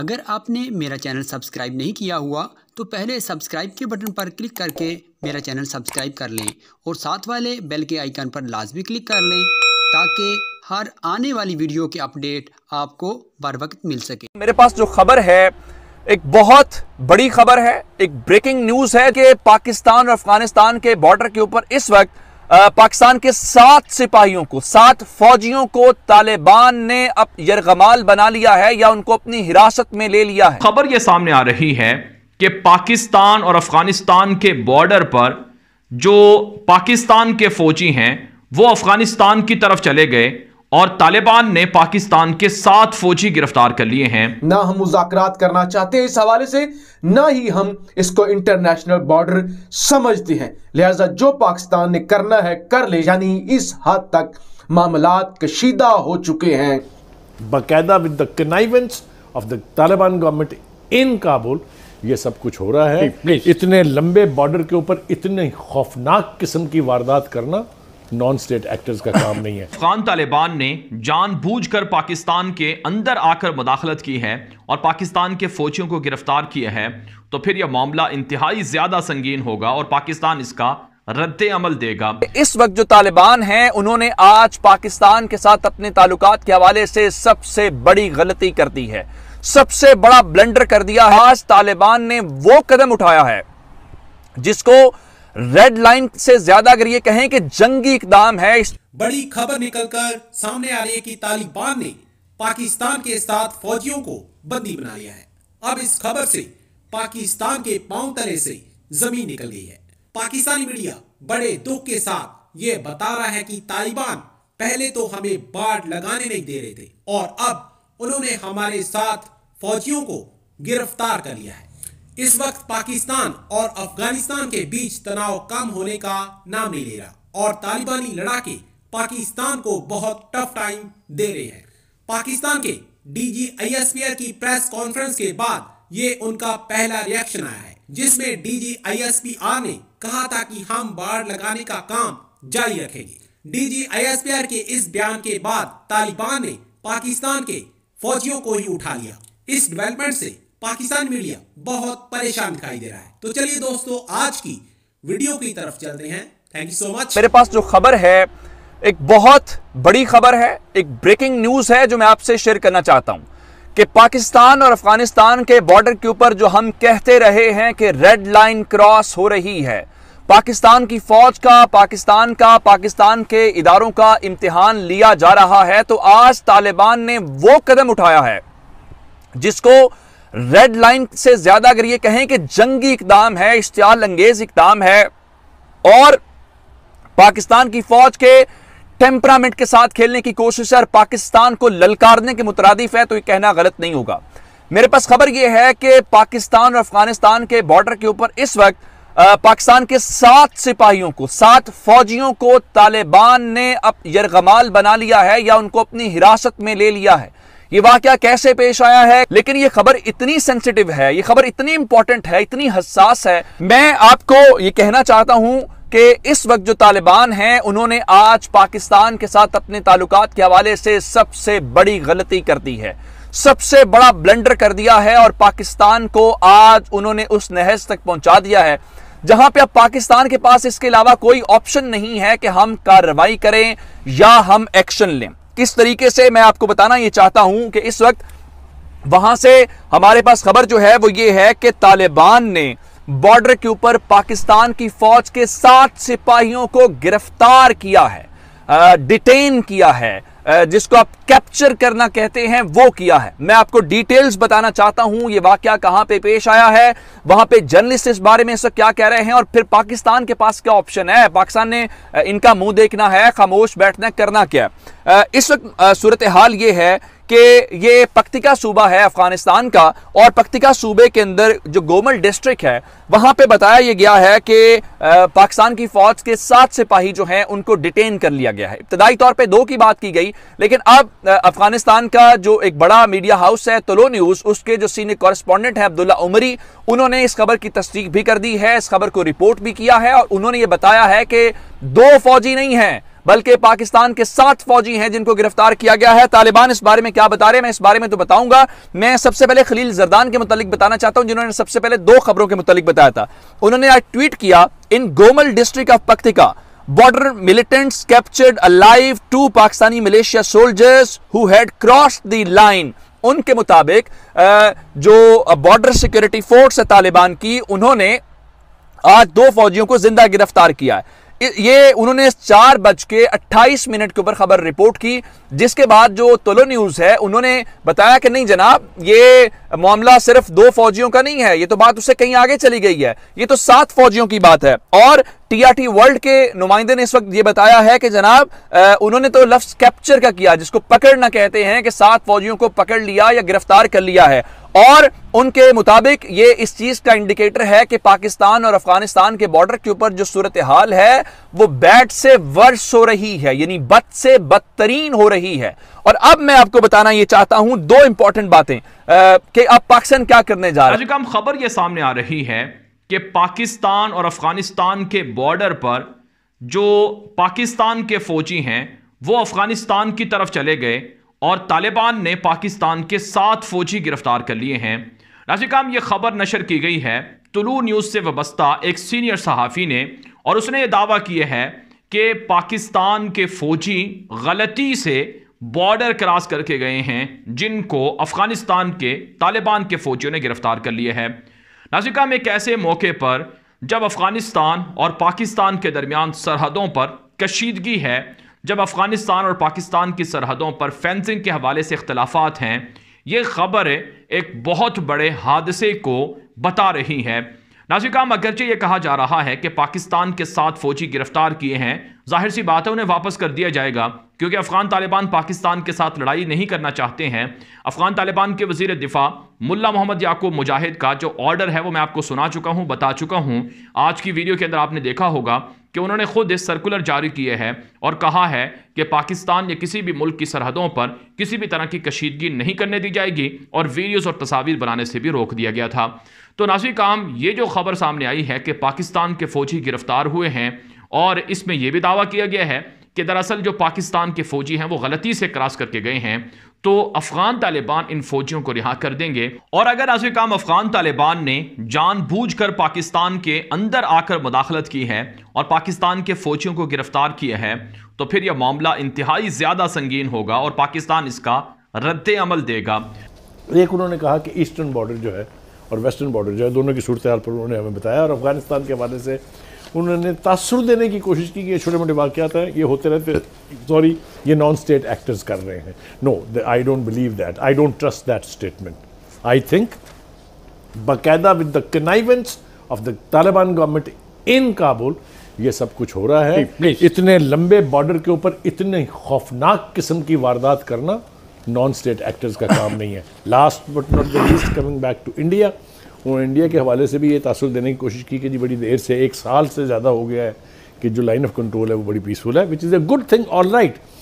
अगर आपने मेरा चैनल सब्सक्राइब नहीं किया हुआ तो पहले सब्सक्राइब के बटन पर क्लिक करके मेरा चैनल सब्सक्राइब कर लें और साथ वाले बेल के आइकन पर लाजमी क्लिक कर लें ताकि हर आने वाली वीडियो के अपडेट आपको बर वक्त मिल सके मेरे पास जो खबर है एक बहुत बड़ी खबर है एक ब्रेकिंग न्यूज़ है कि पाकिस्तान और अफगानिस्तान के बॉर्डर के ऊपर इस वक्त पाकिस्तान के सात सिपाहियों को सात फौजियों को तालिबान ने अब यरगमाल बना लिया है या उनको अपनी हिरासत में ले लिया है खबर यह सामने आ रही है कि पाकिस्तान और अफगानिस्तान के बॉर्डर पर जो पाकिस्तान के फौजी हैं वो अफगानिस्तान की तरफ चले गए और तालिबान ने पाकिस्तान के सात फौजी गिरफ्तार कर लिए हैं ना हम मुजाकर करना चाहते हैं इस हवाले से ना ही हम इसको इंटरनेशनल बॉर्डर समझते हैं लिहाजा जो पाकिस्तान ने करना है कर ले यानी इस हद तक मामला कशीदा हो चुके हैं बाकायदा with the connivance of the Taliban government in Kabul ये सब कुछ हो रहा है इतने लंबे बॉर्डर के ऊपर इतने खौफनाक किस्म की वारदात करना नॉन स्टेट एक्टर्स का काम नहीं है अफगान तालिबान ने जानबूझकर पाकिस्तान के अंदर आकर मुदाखलत की है और पाकिस्तान के फौजियों को गिरफ्तार किया है तो फिर यह मामला इंतहाई ज्यादा संगीन होगा और पाकिस्तान इसका रद्द अमल देगा इस वक्त जो तालिबान हैं उन्होंने आज पाकिस्तान के साथ अपने ताल्लुकात के हवाले से सबसे बड़ी गलती कर दी है सबसे बड़ा ब्लंडर कर दिया है आज तालिबान ने वो कदम उठाया है जिसको रेड लाइन से ज्यादा अगर ये कहें कि जंगी इकदाम है बड़ी खबर निकलकर सामने आ रही है कि तालिबान ने पाकिस्तान के साथ फौजियों को बंदी बना लिया है अब इस खबर से पाकिस्तान के पांव तले से जमीन निकल गई है पाकिस्तानी मीडिया बड़े दुख के साथ ये बता रहा है कि तालिबान पहले तो हमें बाढ़ लगाने नहीं दे रहे थे और अब उन्होंने हमारे साथ फौजियों को गिरफ्तार कर लिया है इस वक्त पाकिस्तान और अफगानिस्तान के बीच तनाव कम होने का नाम नहीं ले रहा और तालिबानी लड़ाके पाकिस्तान को बहुत टफ टाइम दे रहे हैं पाकिस्तान के डीजीआईएसपीआर की प्रेस कॉन्फ्रेंस के बाद ये उनका पहला रिएक्शन आया है जिसमें डीजीआईएसपीआर ने कहा था कि हम बाढ़ लगाने का काम जारी रखेंगे डीजीआईएसपीआर के इस बयान के बाद तालिबान ने पाकिस्तान के फौजियों को ही उठा लिया इस डेवलपमेंट से पाकिस्तान मीडिया बहुत परेशान दिखाई दे रहा है तो चलिए दोस्तों आज की वीडियो की तरफ चलते हैं थैंक यू सो मच मेरे पास जो खबर है एक बहुत बड़ी खबर है एक ब्रेकिंग न्यूज है जो मैं आपसे शेयर करना चाहता हूं कि पाकिस्तान और अफगानिस्तान के बॉर्डर के ऊपर जो हम कहते रहे हैं कि रेड लाइन क्रॉस हो रही है पाकिस्तान की फौज का पाकिस्तान का पाकिस्तान के इदारों का इम्तिहान लिया जा रहा है तो आज तालिबान ने वो कदम उठाया है जिसको रेड लाइन से ज्यादा अगर ये कहें कि जंगी इकदाम है इश्तियाल अंगेज इकदाम है और पाकिस्तान की फौज के टेम्परामेंट के साथ खेलने की कोशिश है और पाकिस्तान को ललकारने के मुतरदिफ है तो ये कहना गलत नहीं होगा मेरे पास खबर यह है कि पाकिस्तान और अफगानिस्तान के बॉर्डर के ऊपर इस वक्त पाकिस्तान के सात सिपाहियों को सात फौजियों को तालिबान ने अब यरगमाल बना लिया है या उनको अपनी हिरासत में ले लिया है ये वाक्य कैसे पेश आया है लेकिन ये खबर इतनी सेंसिटिव है ये खबर इतनी इंपॉर्टेंट है इतनी हसास है मैं आपको ये कहना चाहता हूं कि इस वक्त जो तालिबान हैं उन्होंने आज पाकिस्तान के साथ अपने ताल्लुक के हवाले से सबसे बड़ी गलती कर दी है सबसे बड़ा ब्लंडर कर दिया है और पाकिस्तान को आज उन्होंने उस नहज तक पहुंचा दिया है जहां पे अब पाकिस्तान के पास इसके अलावा कोई ऑप्शन नहीं है कि हम कार्रवाई करें या हम एक्शन लें किस तरीके से मैं आपको बताना ये चाहता हूं कि इस वक्त वहां से हमारे पास खबर जो है वो ये है कि तालिबान ने बॉर्डर के ऊपर पाकिस्तान की फौज के सात सिपाहियों को गिरफ्तार किया है डिटेन किया है जिसको आप कैप्चर करना कहते हैं वो किया है मैं आपको डिटेल्स बताना चाहता हूं ये वाक्य कहां पे पेश आया है वहां पे जर्नलिस्ट इस बारे में क्या कह रहे हैं और फिर पाकिस्तान के पास क्या ऑप्शन है पाकिस्तान ने इनका मुंह देखना है खामोश बैठना करना क्या है इस वक्त सूरत हाल ये है कि ये पक्तिका सूबा है अफगानिस्तान का और पक्तिका सूबे के अंदर जो गोमल डिस्ट्रिक्ट है वहां पे बताया ये गया है कि पाकिस्तान की फौज के सात सिपाही जो हैं उनको डिटेन कर लिया गया है इब्तदाई तौर पे दो की बात की गई लेकिन अब अफगानिस्तान का जो एक बड़ा मीडिया हाउस है तलो न्यूज़ उसके जो सीनियर कॉरेस्पॉन्डेंट है अब्दुल्ला उमरी उन्होंने इस खबर की तस्दीक भी कर दी है इस खबर को रिपोर्ट भी किया है और उन्होंने ये बताया है कि दो फौजी नहीं हैं बल्कि पाकिस्तान के सात फौजी हैं जिनको गिरफ्तार किया गया है तालिबान इस बारे में क्या बता रहे हैं मैं इस बारे में तो बताऊंगा मैं सबसे पहले खलील जरदान के मुतालिक बताना चाहता हूं जिन्होंने सबसे पहले दो खबरों के मुतालिक बताया था उन्होंने आज ट्वीट किया in Gomal district of Paktika border militants captured alive two Pakistani militia soldiers who had crossed the उनके मुताबिक जो बॉर्डर सिक्योरिटी फोर्स है तालिबान की उन्होंने आज दो फौजियों को जिंदा गिरफ्तार किया है ये उन्होंने चार बज के अट्ठाईस मिनट के ऊपर खबर रिपोर्ट की जिसके बाद जो तोलो न्यूज़ है उन्होंने बताया कि नहीं जनाब ये मामला सिर्फ दो फौजियों का नहीं है ये तो बात उससे कहीं आगे चली गई है ये तो सात फौजियों की बात है और टीआरटी वर्ल्ड के नुमाइंदे ने इस वक्त ये बताया है कि जनाब उन्होंने तो लफ्ज कैप्चर का किया जिसको पकड़ना कहते हैं कि सात फौजियों को पकड़ लिया या गिरफ्तार कर लिया है और उनके मुताबिक ये इस चीज़ का इंडिकेटर है कि पाकिस्तान और अफगानिस्तान के बॉर्डर के ऊपर जो सूरत हाल है वो बैट से वर्ष हो रही है यानी बद से बदतरीन हो रही है और अब मैं आपको बताना ये चाहता हूं दो इंपॉर्टेंट बातें कि अब पाकिस्तान क्या करने जा रहा है खबर ये सामने आ रही है कि पाकिस्तान और अफगानिस्तान के बॉर्डर पर जो पाकिस्तान के फौजी हैं वो अफगानिस्तान की तरफ चले गए और तालिबान ने पाकिस्तान के सात फौजी गिरफ्तार कर लिए हैं नाजिकाम ये खबर नशर की गई है तुलू न्यूज़ से वस्ता एक सीनियर सहाफ़ी ने और उसने ये दावा किया है कि पाकिस्तान के फौजी गलती से बॉर्डर क्रॉस करके गए हैं जिनको अफगानिस्तान के तालिबान के फौजियों ने गिरफ्तार कर लिए है नाजिका में कैसे मौके पर जब अफगानिस्तान और पाकिस्तान के दरमियान सरहदों पर कशीदगी है जब अफ़गानिस्तान और पाकिस्तान की सरहदों पर फेंसिंग के हवाले से इख्तलाफात हैं ये खबर एक बहुत बड़े हादसे को बता रही है नाजिकाम अगरचे ये कहा जा रहा है कि पाकिस्तान के साथ फौजी गिरफ्तार किए हैं जाहिर सी बात है उन्हें वापस कर दिया जाएगा क्योंकि अफगान तालिबान पाकिस्तान के साथ लड़ाई नहीं करना चाहते हैं अफगान तालिबान के वजीर दिफा मुल्ला मोहम्मद याकूब मुजाहिद का जो ऑर्डर है वो मैं आपको सुना चुका हूँ बता चुका हूँ आज की वीडियो के अंदर आपने देखा होगा कि उन्होंने खुद इस सर्कुलर जारी किए हैं और कहा है कि पाकिस्तान या किसी भी मुल्क की सरहदों पर किसी भी तरह की कशीदगी नहीं करने दी जाएगी और वीडियोज़ और तस्वीर बनाने से भी रोक दिया गया था तो नासिर काम ये जो खबर सामने आई है कि पाकिस्तान के फ़ौजी गिरफ्तार हुए हैं और इसमें यह भी दावा किया गया है कि दरअसल जो पाकिस्तान के फ़ौजी हैं वो गलती से क्रॉस करके गए हैं तो अफगान तालिबान इन फौजियों को रिहा कर देंगे और अगर नाजिर काम अफगान तालिबान ने जानबूझकर पाकिस्तान के अंदर आकर मुदाखलत की है और पाकिस्तान के फौजियों को गिरफ्तार किया है तो फिर यह मामला इंतहाई ज़्यादा संगीन होगा और पाकिस्तान इसका रद्द अमल देगा एक उन्होंने कहा कि ईस्टर्न बॉर्डर जो है और वेस्टर्न बॉर्डर जो है दोनों की सूरत पर उन्होंने हमें बताया और अफगानिस्तान के हवाले से उन्होंने तासर देने की कोशिश की कि ये छोटे मोटे वाक़ात हैं ये होते रहते सॉरी ये नॉन स्टेट एक्टर्स कर रहे हैं no I don't believe that I don't trust that statement I think बाकायदा with the connivance of the Taliban government in Kabul ये सब कुछ हो रहा है इतने लंबे बॉर्डर के ऊपर इतने खौफनाक किस्म की वारदात करना नॉन स्टेट एक्टर्स का काम नहीं है last but not the least coming back to India उन्होंने इंडिया के हवाले से भी ये तासर देने की कोशिश की कि जी बड़ी देर से एक साल से ज़्यादा हो गया है कि जो लाइन ऑफ कंट्रोल है वो बड़ी पीसफुल है which is a good thing all right